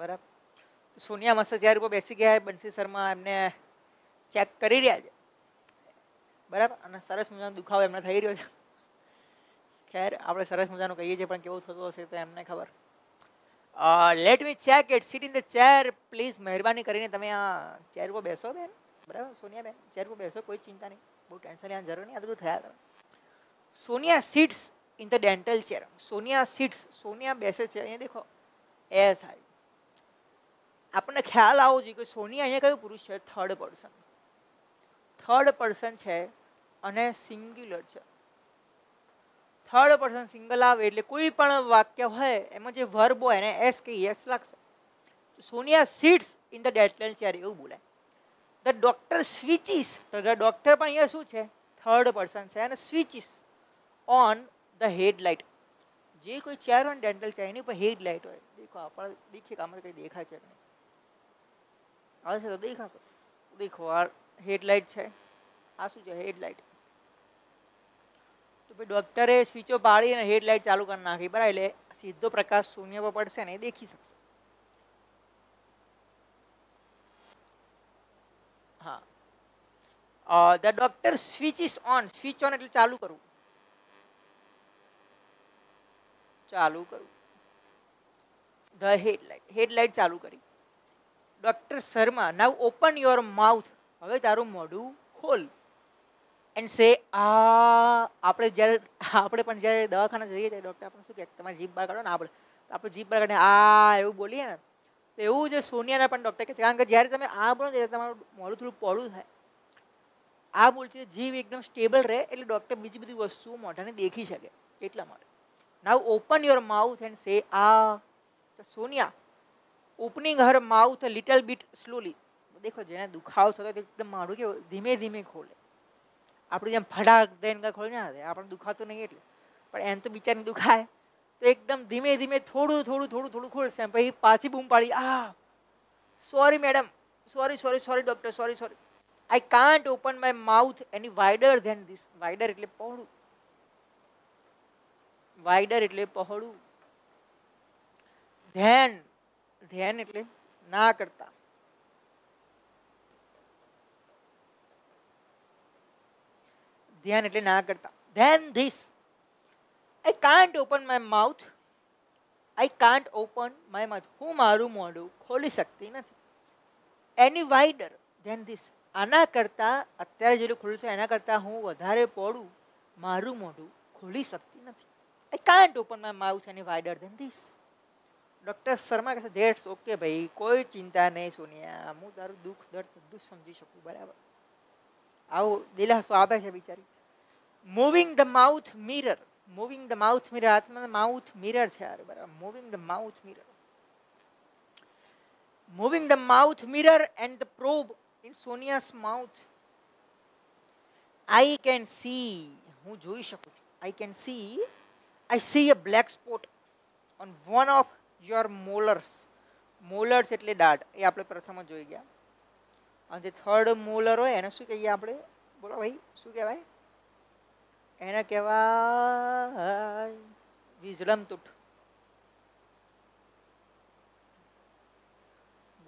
બરાબર સોનિયા મસ્ત જ્યારે ઉપર બેસી ગયા બંસી શર્મા એમને ચેક કરી રહ્યા છે બરાબર અને સરસ મજાનો દુખાવો એમને થઈ રહ્યો છે ખેર આપણે સરસ મજાનું કહીએ છીએ પણ કેવું થતું હશે તો એમને ખબર let me check it sit in the chair please મહેરબાની કરીને તમે આ ચેર પર બેસો બેન બરાબર સોનિયા બેન ચેર પર બેસો કોઈ ચિંતા નહીં બહુ ટેન્શન લેવાની જરૂર નહીં આ બધું થયા તમે Sonia sits in the dental chair Sonia sits Sonia બેસે છે અહીંયા દેખો એસ આઈ આપણને ખ્યાલ આવવો જોઈએ કે સોનિયા અહીંયા કયો પુરુષ છે થર્ડ પર્સન થર્ડ પર્સન છે અને સિંગ્યુલર છે થર્ડ પર્સન સિંગલ આવે એટલે કોઈ પણ વાક્ય હોય એમાં જે વર્બ હોય એને એસ કે યસ લાગશે Sonia sits in the deadline chair એવું બોલાય ધ ડોક્ટર સ્વિચિસ તો ધ ડોક્ટર પણ અહીંયા શું છે થર્ડ પર્સન છે અને સ્વિચિસ ઓન ધ હેડલાઇટ જે કોઈ ચેર હોય ડેન્ટલ ચેર એની ઉપર હેડલાઇટ હોય દેખો આપણે દેખીએ કે આમાં કંઈ દેખાય છે નહીં આવશે તો દેખાશો દેખો આ હેડલાઇટ છે આ શું છે હેડલાઇટ તો ભાઈ ડૉક્ટરે સ્વિચો પાડી અને હેડલાઇટ ચાલુ કરી નાખી બરાબર એટલે સીધો પ્રકાશ શૂન્ય પર પડશે ને એ દેખી શકશે the doctor switch is on switch on એટલે ચાલુ કરવું ચાલુ કરવું ધ હેડલાઇટ હેડલાઇટ ચાલુ કરી doctor Sharma now open your mouth હવે તારું મોઢું ખોલ એન્ડ સે આ આપણે જ્યારે આપણે પણ જ્યારે દવાખાના જઈએ ત્યારે ડૉક્ટર આપણને શું કહે તમારે જીભ બહાર કાઢો ને આપણે આપણે જીભ બહાર કાઢીને આ એવું બોલીએ ને તો એવું જે સોનિયાના પણ ડૉક્ટર કહે છે કારણ કે જ્યારે તમે આ બોલો ત્યારે તમારું મોડું થોડું પોળું થાય આ બોલ છે જીભ એકદમ સ્ટેબલ રહે એટલે ડૉક્ટર બીજી બધી વસ્તુઓ મોઢાને દેખી શકે એટલા માટે now open your mouth and say આ Sonia opening her mouth little bit slowly દેખો જેને દુખાવો થતો એકદમ મારું કે ધીમે ધીમે ખોલે આપણે જેમ ફટાક દઈને કાંઈ ખોલી ના દે આપણને દુખાતું નહીં એટલે પણ એમ તો બિચારીને દુખાય તો એકદમ ધીમે ધીમે થોડું થોડું થોડું થોડું ખોલશે એમ પછી પાછી બૂમ પાડી આ sorry madam sorry sorry sorry doctor sorry sorry I can't open my mouth any wider than this wider એટલે પહોળું વાઇડર એટલે પહોળું ધેન ધ્યાન એટલે ના કરતા ધ્યાન એટલે ના કરતા than this I can't open my mouth I can't open my mouth હું મારું મોઢું ખોલી શકતી નથી એની વાઇડર ધેન ધીસ આના કરતાં અત્યારે જેટલું ખુલ્યું છે એના કરતાં હું વધારે પોડું મારું મોઢું ખોલી શકતી નથી I can't open my mouth any wider than this doctor Sharma કહે છે ધેટ્સ ઓકે ભાઈ કોઈ ચિંતા નહીં સોનિયા હું તારું દુઃખ દર્દ બધું સમજી શકું બરાબર આવો દિલાસો આપે છે બિચારી moving the mouth mirror moving the mouth mirror आत्मा माउथ मिरर છે આ બરાબર moving the mouth mirror moving the mouth mirror and the probe in Sonia's mouth I can see હું જોઈ શકું છું I can see I see a black spot on one of your molars molars એટલે દાઢ એ આપણે પ્રથમ જ જોઈ ગયા અને જે થર્ડ મોલર હોય એને શું કહીએ આપણે બોલો ભાઈ શું કહેવાય એને કહેવાય વિઝલમ તૂટ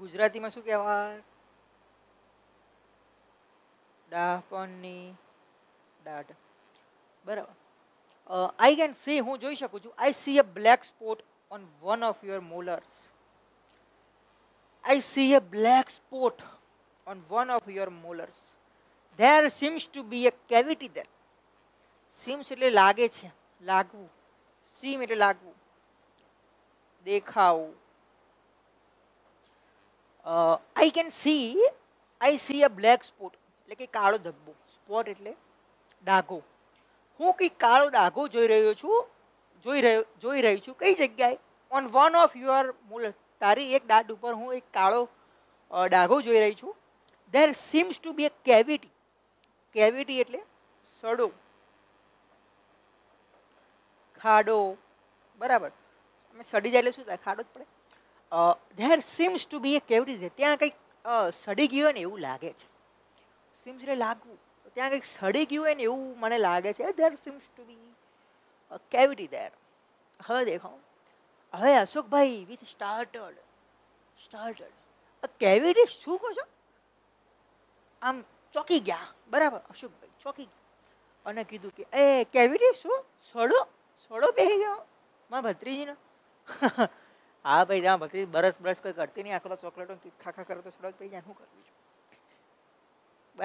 ગુજરાતીમાં શું કહેવાય ડાપણની ડાટ બરાબર આઈ કેન સી હું જોઈ શકું છું I see a black spot on one of your molars I see a black spot on one of your molars there seems to be a cavity there seems એટલે લાગે છે લાગવું સીમ એટલે લાગવું દેખાવું I can see I see a black spot એટલે કે કાળો ધબ્બો સ્પોટ એટલે ડાઘો હું કંઈક કાળો ડાઘો જોઈ રહ્યો છું જોઈ રહ્યો જોઈ રહી છું કઈ જગ્યાએ on one of your molar તારી એક દાંત ઉપર હું એક કાળો ડાઘો જોઈ રહી છું there seems to be a cavity cavity એટલે સડો ખાડો બરાબર અમે સડી જાય એટલે શું થાય ખાડો જ પડે there seems to be a કેવી રીતે ત્યાં કંઈક સડી ગયું હોય ને એવું લાગે છે સીમ્સ એટલે લાગવું ત્યાં કંઈક સડી ગયું હોય ને એવું મને લાગે છે there seems to be cavity there હવે દેખો હવે Ashokbhai with started started cavity શું કહો છો આમ ચોકી ગયા બરાબર અશોકભાઈ ચોકી ગયા અને કીધું કે એ કેવિટી શું સડો છોડો બેહી જાઓ માં ભત્રીજીનો હા ભાઈ જ્યાં ભત્રી બરસ બરસ કોઈ કરતી નહીં આખો ચોકલેટો ખા ખા કરતો છોડો ભાઈ જ્યાં શું કરવું છું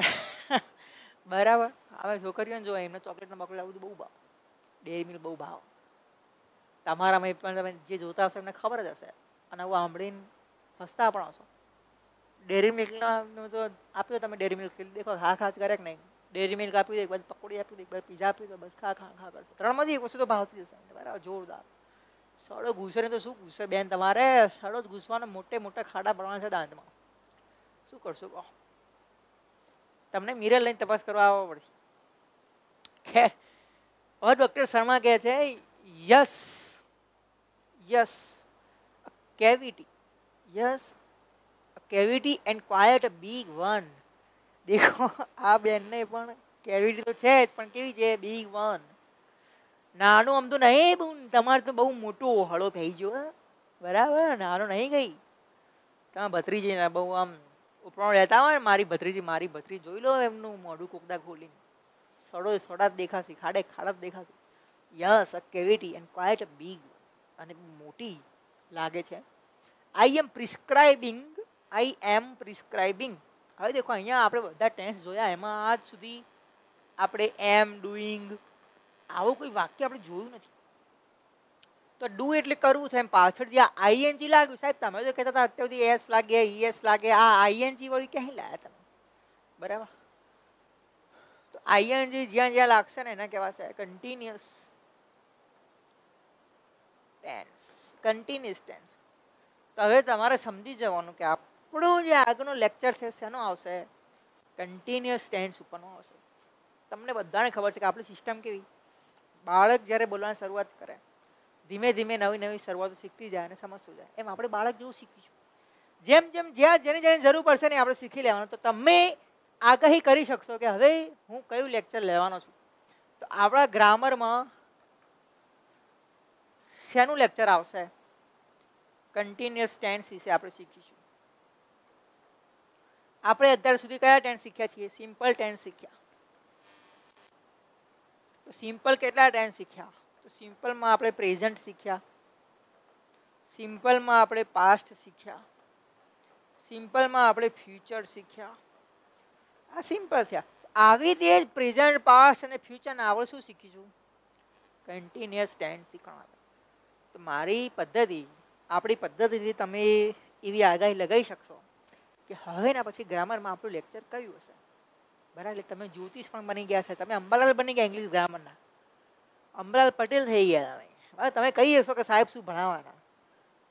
બરાબર હવે છોકરીઓને જો એમને ચોકલેટનો બકલેટ આવું બહુ ભાવ ડેરી મિલ્ક બહુ ભાવ તમારામાં પણ તમે જે જોતા હશો એમને ખબર જ હશે અને આવું સાંભળીને હસતા પણ હશો ડેરી મિલ્કના તો આપ્યો તમે ડેરી મિલ્ક દેખો હા ખાચ કરે કે નહીં ડેરી મિલ્ક આપી દો એક બાજુ પકોડી આપી દો એક બાજુ પીઝા આપી દો બસ ખા ખા ખા કરશો ત્રણમાંથી એક વસ્તુ તો ભાવતી જશે બરાબર જોરદાર સડો ઘૂસે ને તો શું ઘૂસે બેન તમારે સડો જ ઘૂસવાના મોટે મોટા ખાડા પડવાના છે દાંતમાં શું કરશો કહો તમને મિરર લઈને તપાસ કરવા આવવા પડશે ખેર હવે ડૉક્ટર શર્મા કહે છે yes yes cavity yes cavity and quite a big one દેખો આ બેનને પણ કેવિટી તો છે જ પણ કેવી છે બિગ વન નાનું આમ તો નહીં બહુ તમારે તો બહુ મોટો હળો થઈ ગયો બરાબર નાનો નહીં ગઈ તમે ભત્રીજી બહુ આમ ઉપરાણ રહેતા હોય ને મારી ભત્રીજી મારી ભત્રી જોઈ લો એમનું મોઢું કોકદા ખોલીને સડો સડા જ દેખાશે ખાડે ખાડા જ દેખાશે yes a cavity and quite a big અને મોટી લાગે છે આઈ એમ પ્રિસ્ક્રાઇબિંગ આઈ એમ પ્રિસ્ક્રાઇબિંગ હવે દેખો અહીંયા આપણે બધા ટેન્સ જોયા એમાં આજ સુધી આપણે એમ ડુઈંગ આવું કોઈ વાક્ય આપણે જોયું નથી તો ડુ એટલે કરવું છે એમ પાછળ જ્યાં આઈએનજી લાગ્યું સાહેબ તમે તો કહેતા હતા અત્યાર સુધી એસ લાગે ઈએસ લાગે આ આઈએનજી વળી ક્યાંય લાયા તમે બરાબર તો આઈએનજી જ્યાં જ્યાં લાગશે ને એને કહેવાશે કન્ટિન્યુઅસ ટેન્સ કન્ટિન્યુઅસ ટેન્સ તો હવે તમારે સમજી જવાનું કે આ આપણું જે આગળનું લેક્ચર છે શેનો આવશે કન્ટિન્યુઅસ સ્ટેન્ડ્સ ઉપરનો આવશે તમને બધાને ખબર છે કે આપણી સિસ્ટમ કેવી બાળક જ્યારે બોલવાની શરૂઆત કરે ધીમે ધીમે નવી નવી શરૂઆતો શીખતી જાય અને સમજતું જાય એમ આપણે બાળક જેવું શીખીશું જેમ જેમ જ્યાં જેની જેની જરૂર પડશે ને આપણે શીખી લેવાનું તો તમે આગાહી કરી શકશો કે હવે હું કયું લેક્ચર લેવાનો છું તો આપણા ગ્રામરમાં શેનું લેક્ચર આવશે કન્ટિન્યુઅસ સ્ટેન્ડ્સ વિશે આપણે શીખીશું આપણે અત્યાર સુધી કયા ટેન્સ શીખ્યા છીએ સિમ્પલ ટેન્સ શીખ્યા તો સિમ્પલ કેટલા ટેન્સ શીખ્યા તો સિમ્પલમાં આપણે પ્રેઝન્ટ શીખ્યા સિમ્પલમાં આપણે પાસ્ટ શીખ્યા સિમ્પલમાં આપણે ફ્યુચર શીખ્યા આ સિમ્પલ થયા આવી રીતે જ પ્રેઝન્ટ પાસ્ટ અને ફ્યુચરના આવડે શું શીખીશું કન્ટિન્યુઅસ ટેન્સ શીખવાના તો મારી પદ્ધતિ આપણી પદ્ધતિથી તમે એવી આગાહી લગાવી શકશો કે હવેના પછી ગ્રામરમાં આપણું લેક્ચર કયું હશે બરાબર એટલે તમે જ્યોતિષ પણ બની ગયા છે તમે અંબાલાલ બની ગયા ઇંગ્લિશ ગ્રામરના અંબાલાલ પટેલ થઈ ગયા તમે બરાબર તમે કહી શકશો કે સાહેબ શું ભણાવવાના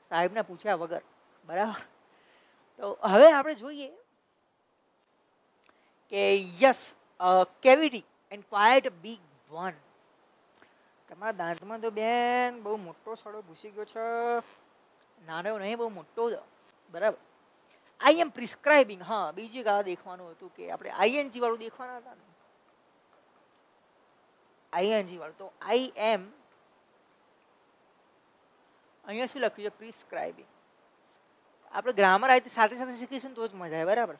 સાહેબને પૂછ્યા વગર બરાબર તો હવે આપણે જોઈએ કે yes cavity and quite big one તમારા દાંતમાં તો બેન બહુ મોટો સડો ઘૂસી ગયો છે નાનો નહીં બહુ મોટો બરાબર આઈ એમ પ્રિસ્ક્રાઇબિંગ હા બીજી કા દેખવાનું હતું કે આપણે આઈએનજી વાળું દેખવાના હતા ને આઈએનજી વાળું તો આઈ એમ અહીંયા શું લખ્યું છે પ્રિસ્ક્રાઇબિંગ આપણે ગ્રામર આવી સાથે સાથે શીખીશું તો જ મજા આવે બરાબર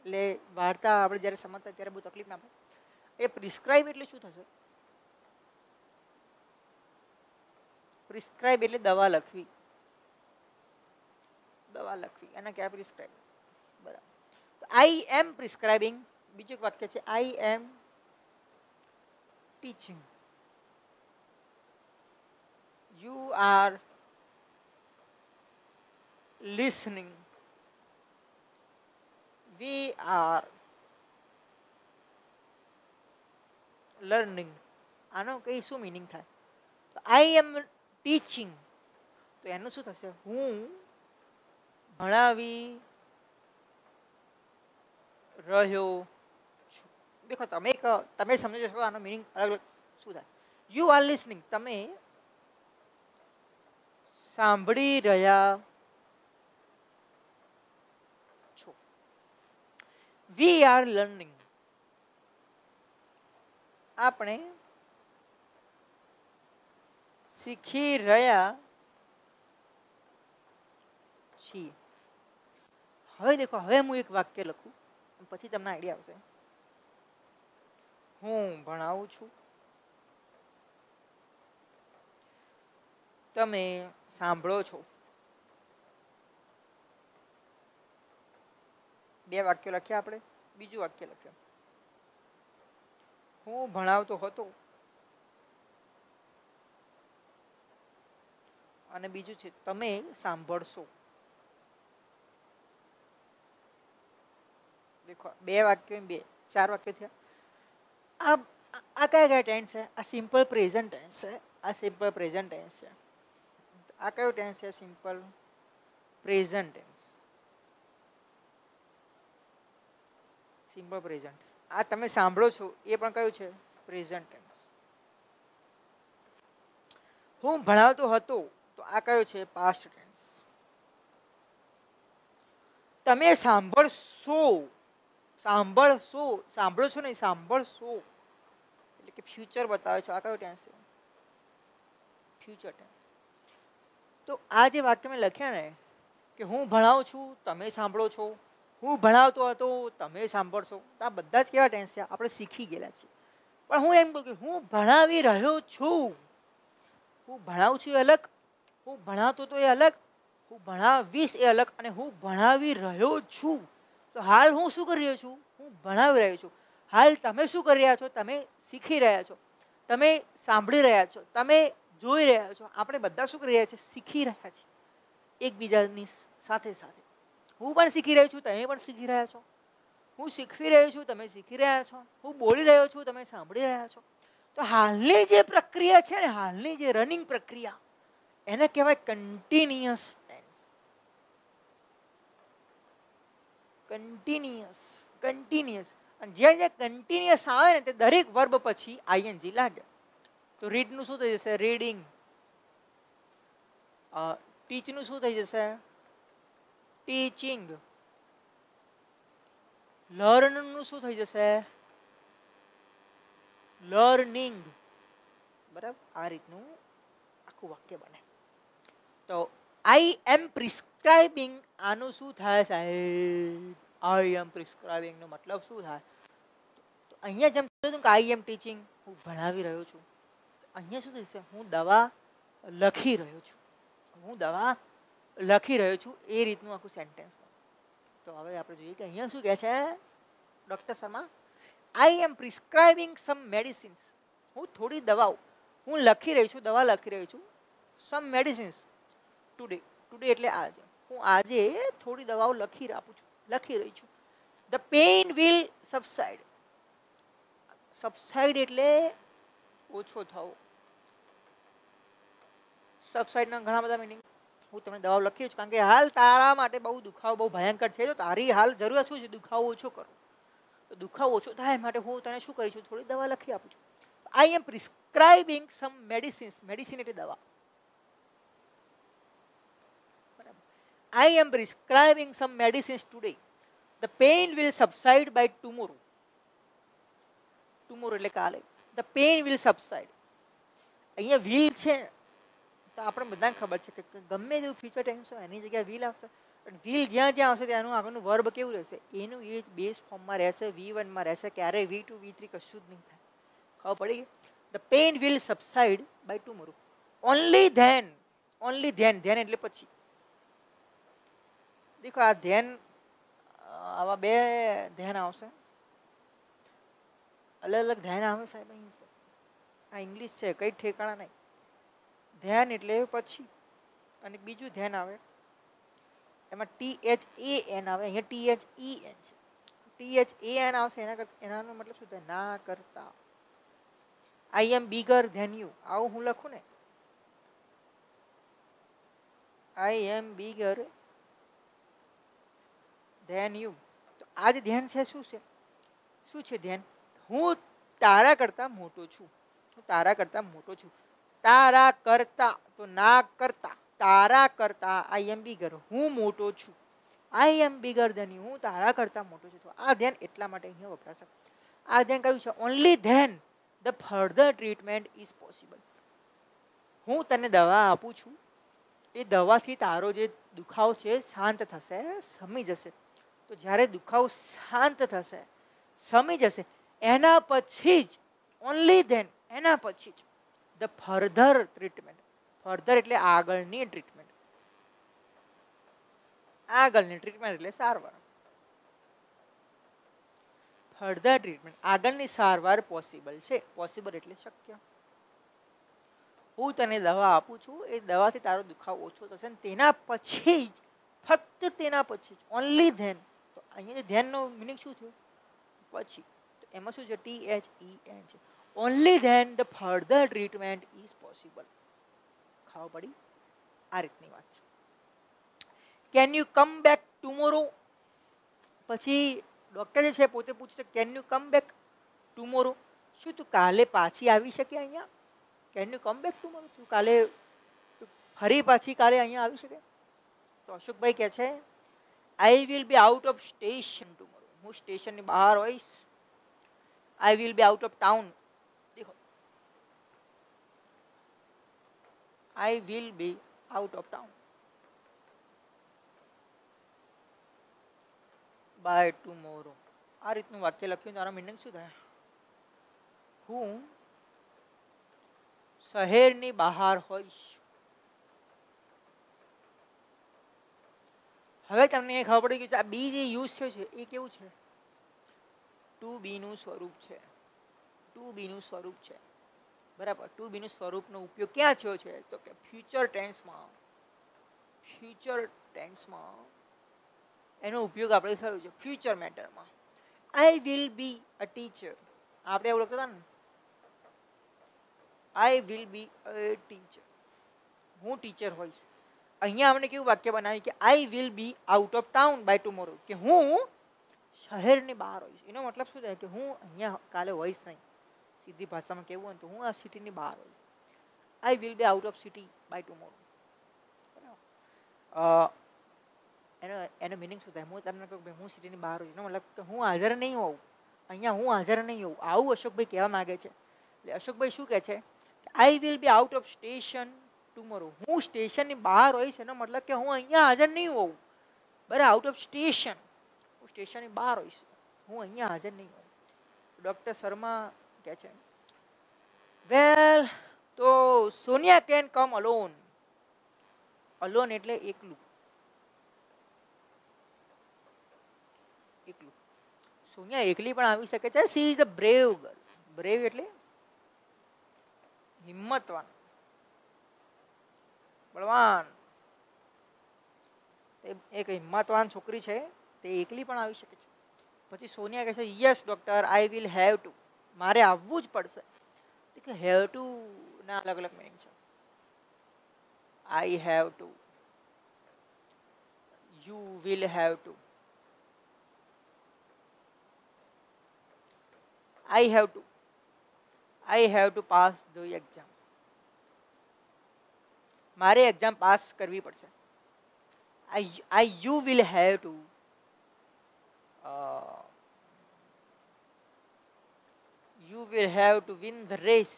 એટલે વાર્તા આપણે જ્યારે સમજતા ત્યારે બહુ તકલીફ ના પડે એ પ્રિસ્ક્રાઇબ એટલે શું થશે પ્રિસ્ક્રાઇબ એટલે દવા લખવી દવા લખવી એને કહેવાય પ્રિસ્ક્રાઇબ બરાબર આઈ એમ પ્રિસ્ક્રાઇબિંગ બીજું એક વાક્ય છે I am teaching you are listening. We are learning. આનો કઈ શું મિનિંગ થાય આઈ એમ ટીચિંગ તો એનું શું થશે હું ભણાવી રહ્યો છું દેખો તમે એક તમે સમજી જશો આનો મિનિંગ અલગ અલગ શું થાય યુ આર લિસનિંગ તમે સાંભળી રહ્યા છો વી આર લર્નિંગ આપણે શીખી રહ્યા છીએ હવે દેખો હવે હું એક વાક્ય લખું પછી તમને આઈડિયા આવશે હું ભણાવું છું તમે સાંભળો છો બે વાક્યો લખ્યા આપણે બીજું વાક્ય લખ્યું હું ભણાવતો હતો અને બીજું છે તમે સાંભળશો દેખો બે વાક્યો બે ચાર વાક્યો થયા આ આ કયા કયા ટેન્સ છે આ સિમ્પલ પ્રેઝન્ટ ટેન્સ છે આ સિમ્પલ પ્રેઝન્ટ ટેન્સ છે આ કયો ટેન્સ છે simple present tense simple present આ તમે સાંભળો છો એ પણ કયું છે પ્રેઝન્ટ ટેન્સ હું ભણાવતો હતો તો આ કયો છે પાસ્ટ ટેન્સ તમે સાંભળશો સાંભળશો સાંભળો છો નહીં સાંભળશો એટલે કે ફ્યુચર બતાવે છે આ કયો ટેન્સ છે ફ્યુચર ટેન્સ તો આ જે વાક્ય મેં લખ્યા ને કે હું ભણાવું છું તમે સાંભળો છો હું ભણાવતો હતો તમે સાંભળશો આ બધા જ કેવા ટેન્સ છે આપણે શીખી ગયેલા છીએ પણ હું એમ કહું કે હું ભણાવી રહ્યો છું હું ભણાવું છું એ અલગ હું ભણાવતો તો એ અલગ હું ભણાવીશ એ અલગ અને હું ભણાવી રહ્યો છું તો હાલ હું શું કરી રહ્યો છું હું ભણાવી રહ્યો છું હાલ તમે શું કરી રહ્યા છો તમે શીખી રહ્યા છો તમે સાંભળી રહ્યા છો તમે જોઈ રહ્યા છો આપણે બધા શું કરી રહ્યા છીએ શીખી રહ્યા છીએ એકબીજાની સાથે સાથે હું પણ શીખી રહ્યો છું તમે પણ શીખી રહ્યા છો હું શીખવી રહ્યો છું તમે શીખી રહ્યા છો હું બોલી રહ્યો છું તમે સાંભળી રહ્યા છો તો હાલની જે પ્રક્રિયા છે ને હાલની જે રનિંગ પ્રક્રિયા એને કહેવાય કન્ટિન્યુઅસ કન્ટિન્યુઅસ કન્ટિન્યુઅસ અને જ્યાં જ્યાં કન્ટિન્યુઅસ આવે ને તે દરેક વર્બ પછી આઈએનજી લાગે તો રીડનું શું થઈ જશે રીડિંગ ટીચનું શું થઈ જશે ટીચિંગ લર્નનું શું થઈ જશે લર્નિંગ બરાબર આ રીતનું આખું વાક્ય બને તો આઈ એમ પ્રિસ્ક્રાઇબિંગ આનું શું થાય સાહેબ આઈ એમ પ્રિસ્ક્રાઇબિંગનો મતલબ શું થાય અહીંયા જેમ થયું કે આઈ એમ ટીચિંગ હું ભણાવી રહ્યો છું અહીંયા શું થશે હું દવા લખી રહ્યો છું હું દવા લખી રહ્યો છું એ રીતનું આખું સેન્ટેન્સ તો હવે આપણે જોઈએ કે અહીંયા શું કહે છે doctor Sharma I am prescribing some medicines હું થોડી દવાઓ હું લખી રહી છું દવા લખી રહી છું સમ મેડિસિન્સ ટુડે ટુડે એટલે આજે હું આજે થોડી દવાઓ લખી આપું છું લખી રહી છું the pain will subside subside એટલે ઓછો થવો સબસાઇડના ઘણા બધા મિનિંગ હું તમને દવાઓ લખી છું કારણ કે હાલ તારા માટે બહુ દુખાવો બહુ ભયંકર છે તો તારી હાલ જરૂરિયાત શું છે દુખાવો ઓછો કરો તો દુખાવો ઓછો થાય માટે હું તને શું કરી થોડી દવા લખી આપું છું આઈ am prescribing some medicines medicine એટલે દવા I am prescribing some medicines today. The pain will subside by tomorrow. Tomorrow એટલે કાલે. The pain will subside. અહીંયા વ્હીલ છે તો આપણે બધાને ખબર છે કે ગમે તેવું ફ્યુચર ટેન્સ એની જગ્યાએ વ્હીલ આવશે પણ will જ્યાં જ્યાં આવશે ત્યાંનું આગળનું વર્બ કેવું રહેશે એનું એ જ બેઝ ફોર્મમાં રહેશે વી વનમાં રહેશે ક્યારે વી ટુ વી થ્રી કશું જ નહીં થાય ખબર પડી the pain will subside by tomorrow only then only then ધ્યાન એટલે પછી देखो આ ધ્યાન આવા બે ધ્યાન આવશે અલગ અલગ ધ્યાન આવે સાહેબ અહીં આ ઇંગ્લિશ છે કઈ ઠેકાણા નહીં ધ્યાન એટલે પછી અને બીજું ધ્યાન આવે એમાં ટી એચ એ એન આવે અહીંયા ટી એચ ઈ એન છે ટી એચ એ એન આવશે એના કરતા એનાનો મતલબ શું થાય ના કરતા I am bigger than you આવું હું લખું ને આઈ એમ બિગર ધ્યાન યુ તો આ ધ્યાન છે શું છે શું છે ધ્યાન હું તારા કરતાં મોટો છું હું તારા કરતાં મોટો છું તારા કરતા તો ના કરતા તારા કરતા આઈ એમ બિગર હું મોટો છું આઈ એમ બિગર દેન યુ હું તારા કરતાં મોટો છું તો આ ધ્યાન એટલા માટે અહીંયા વપરાશે આ ધ્યાન કયું છે only then the further treatment is possible હું તને દવા આપું છું એ દવાથી તારો જે દુખાવો છે શાંત થશે સમી જશે તો જ્યારે દુખાવો શાંત થશે સમી જશે એના પછી જ ઓનલી ધેન એના પછી જ ધ ફર્ધર ટ્રીટમેન્ટ ફર્ધર એટલે આગળની ટ્રીટમેન્ટ આગળની ટ્રીટમેન્ટ એટલે સારવાર ફર્ધર ટ્રીટમેન્ટ આગળની સારવાર પોસિબલ છે પોસિબલ એટલે શક્ય હું તને દવા આપું છું એ દવાથી તારો દુખાવો ઓછો થશે તેના પછી જ ફક્ત તેના પછી જ ઓનલી ધેન અહીંયા ધ્યાનનો મિનિંગ શું થયો પછી એમાં શું છે ટી એચ ઈ એન છે only then the further treatment is possible ખાવા પડી આ રીતની વાત છે can you come back tomorrow પછી ડૉક્ટર જે છે પોતે પૂછશે can you come back tomorrow શું તું કાલે પાછી આવી શકે અહીંયા can you come back tomorrow તું કાલે ફરી પાછી કાલે અહીંયા આવી શકે તો અશોકભાઈ કહે છે I will be out of station tomorrow હું સ્ટેશનની બહાર હોઈશ I will be out of town દેખો I will be out of town by tomorrow આ રીતનું વાક્ય લખ્યું તો આના મિનિંગ શું થાય હું શહેરની બહાર હોઈશ હવે તમને એ ખબર પડી કે આ બી જે યુઝ થયો છે એ કેવું છે ટુ બીનું સ્વરૂપ છે ટુ બીનું સ્વરૂપ છે બરાબર ટુ બીનું સ્વરૂપનો ઉપયોગ ક્યાં થયો છે તો કે ફ્યુચર ટેન્સમાં ફ્યુચર ટેન્સમાં એનો ઉપયોગ આપણે થયો છે ફ્યુચર મેટરમાં I will be a teacher આપણે એવું લખતા ને I will be a teacher હું ટીચર હોઈશ અહીંયા અમને કેવું વાક્ય બનાવ્યું કે I will be out of town by tomorrow કે હું શહેરની બહાર હોઈશ એનો મતલબ શું થાય કે હું અહીંયા કાલે હોઈશ નહીં સીધી ભાષામાં કેવું હોય તો હું આ સિટીની બહાર હોઈશ I will be out of city by tomorrow એનો એનો મિનિંગ શું થાય હું તમને કહું ભાઈ હું સિટીની બહાર હોઈશ એનો મતલબ કે હું હાજર નહીં હોઉં અહીંયા હું હાજર નહીં હોઉં આવું અશોકભાઈ કહેવા માગે છે એટલે અશોકભાઈ શું કહે છે કે I will be out of station tomorrow હું સ્ટેશનની બહાર હોઈશ એનો મતલબ કે હું અહીંયા હાજર નહીં હોઉં બરાબર આઉટ ઓફ સ્ટેશન હું સ્ટેશનની બહાર હોઈશ હું અહીંયા હાજર નહીં હોઉં ડૉક્ટર શર્મા કહે છે વેલ તો Sonia can come alone alone એટલે એકલું એકલું સોનિયા એકલી પણ આવી શકે છે she is a brave girl brave એટલે હિંમતવાન બળવાન એક હિંમતવાન છોકરી છે તે એકલી પણ આવી શકે છે પછી સોનિયા કહે છે yes doctor I will have to મારે આવવું જ પડશે કે હેવ ટુ ના અલગ અલગ મિનિંગ છે I have to you will have to I have to I have to pass the exam મારે экзаમ પાસ કરવી પડશે આ આ you will have to a you will have to win the race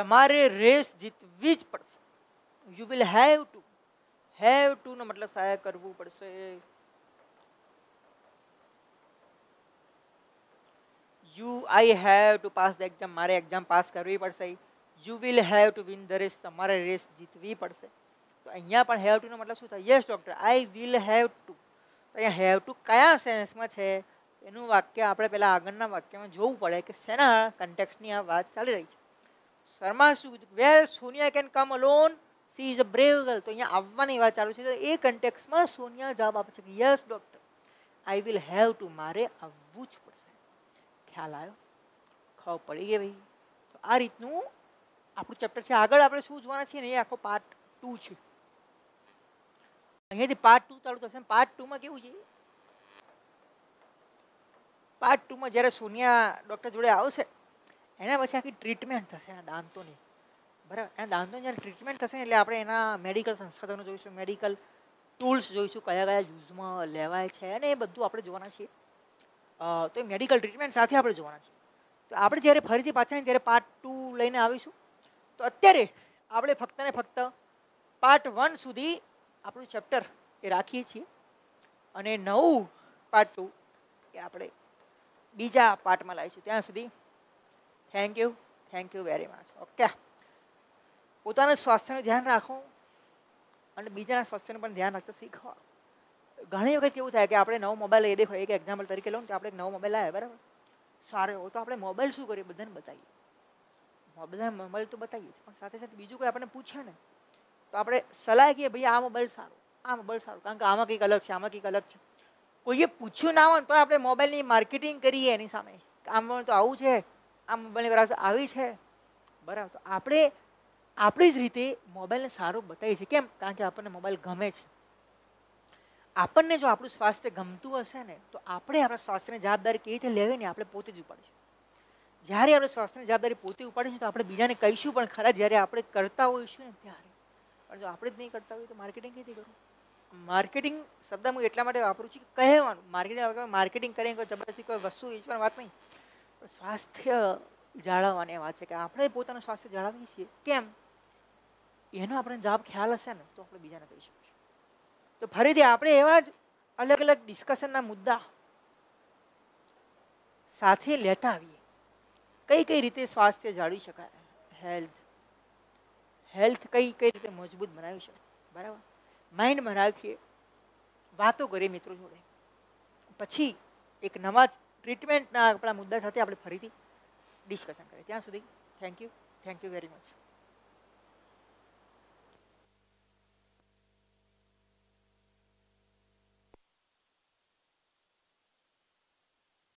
તમારે રેસ જીતવી જ પડશે you will have to have to નો મતલબ સહાય કરવું પડશે you I have to pass the exam મારે экзаમ પાસ કરવો જ પડશે you will have to win the race તમારે રેસ જીતવી પડશે તો અહીંયા પણ હેવ ટુનો મતલબ શું થાય yes doctor I will have to તો અહીંયા હેવ ટુ કયા સેન્સમાં છે એનું વાક્ય આપણે પહેલાં આગળના વાક્યમાં જોવું પડે કે શેના કન્ટેક્સની આ વાત ચાલી રહી છે શર્મા શું કીધું well Sonia can come alone she is a brave girl તો અહીંયા આવવાની વાત ચાલુ છે તો એ કન્ટેક્સમાં સોનિયા જવાબ આપે છે કે yes doctor I will have to મારે આવવું જ પડશે ખ્યાલ આવ્યો ખબર પડી ગઈ ભાઈ તો આ રીતનું આપણું ચેપ્ટર છે આગળ આપણે શું જોવાના છીએ ને એ આખો પાર્ટ ટુ છે અહીંયાથી પાર્ટ ટુ ચાલુ થશે પાર્ટ ટુમાં કેવું છે પાર્ટ ટુમાં જ્યારે સોનિયા ડૉક્ટર જોડે આવશે એના પછી આખી ટ્રીટમેન્ટ થશે એના દાંતોની બરાબર એના દાંતોની જ્યારે ટ્રીટમેન્ટ થશે ને એટલે આપણે એના મેડિકલ સંસાધનો જોઈશું મેડિકલ ટૂલ્સ જોઈશું કયા કયા યુઝમાં લેવાય છે અને એ બધું આપણે જોવાના છીએ તો એ મેડિકલ ટ્રીટમેન્ટ સાથે આપણે જોવાના છીએ તો આપણે જ્યારે ફરીથી પાછા ત્યારે પાર્ટ ટુ લઈને આવીશું તો અત્યારે આપણે ફક્ત ને ફક્ત પાર્ટ વન સુધી આપણું ચેપ્ટર એ રાખીએ છીએ અને નવું પાર્ટ ટુ એ આપણે બીજા પાર્ટમાં લાવીશું ત્યાં સુધી thank you thank you very much okay પોતાના સ્વાસ્થ્યનું ધ્યાન રાખો અને બીજાના સ્વાસ્થ્યનું પણ ધ્યાન રાખતા શીખો ઘણી વખત એવું થાય કે આપણે નવો મોબાઈલ એ દેખો એક એક્ઝામ્પલ તરીકે લઉં તો આપણે નવો મોબાઈલ લાવ્યા બરાબર સારો એવો તો આપણે મોબાઈલ શું કરીએ બધાને બતાવીએ મોબાઈલ મોબાઈલ તો બતાવીએ છીએ પણ સાથે સાથે બીજું કોઈ આપણને પૂછે ને તો આપણે સલાહ કહીએ ભાઈ આ મોબાઈલ સારો આ મોબાઈલ સારો કારણ કે આમાં કંઈક અલગ છે આમાં કંઈક અલગ છે કોઈએ પૂછ્યું ના હોય તો આપણે મોબાઈલની માર્કેટિંગ કરીએ એની સામે આમ તો આવું છે આ મોબાઈલની વરાસ આવી છે બરાબર તો આપણે આપણી જ રીતે મોબાઈલને સારું બતાવીએ છીએ કેમ કારણ કે આપણને મોબાઈલ ગમે છે આપણને જો આપણું સ્વાસ્થ્ય ગમતું હશે ને તો આપણે આપણા સ્વાસ્થ્યની જવાબદારી કેવી રીતે લેવી ને આપણે પોતે જ ઉપાડીશું જ્યારે આપણે સ્વાસ્થ્યની જવાબદારી પોતે ઉપાડીશું તો આપણે બીજાને કહીશું પણ ખરા જ્યારે આપણે કરતા હોઈશું ને ત્યારે પણ જો આપણે જ નહીં કરતા હોઈએ તો માર્કેટિંગ કઈ રીતે કરવું માર્કેટિંગ શબ્દ હું એટલા માટે વાપરું છું કે કહેવાનું માર્કેટિંગ માર્કેટિંગ કરીને કોઈ જબરદસ્તી કોઈ વસ્તુ વેચવાની વાત નહીં પણ સ્વાસ્થ્ય જાળવવાની વાત છે કે આપણે પોતાનું સ્વાસ્થ્ય જાળવીએ છીએ કેમ એનો આપણે જવાબ ખ્યાલ હશે ને તો આપણે બીજાને કહી શકીશું તો ફરીથી આપણે એવા જ અલગ અલગ ડિસ્કશનના મુદ્દા સાથે લેતા આવીએ કઈ કઈ રીતે સ્વાસ્થ્ય જાળવી શકાય હેલ્થ હેલ્થ કઈ કઈ રીતે મજબૂત બનાવી શકાય બરાબર માઇન્ડમાં રાખીએ વાતો કરીએ મિત્રો જોડે પછી એક નવા ટ્રીટમેન્ટના આપણા મુદ્દા સાથે આપણે ફરીથી ડિસ્કશન કરીએ ત્યાં સુધી thank you thank you very much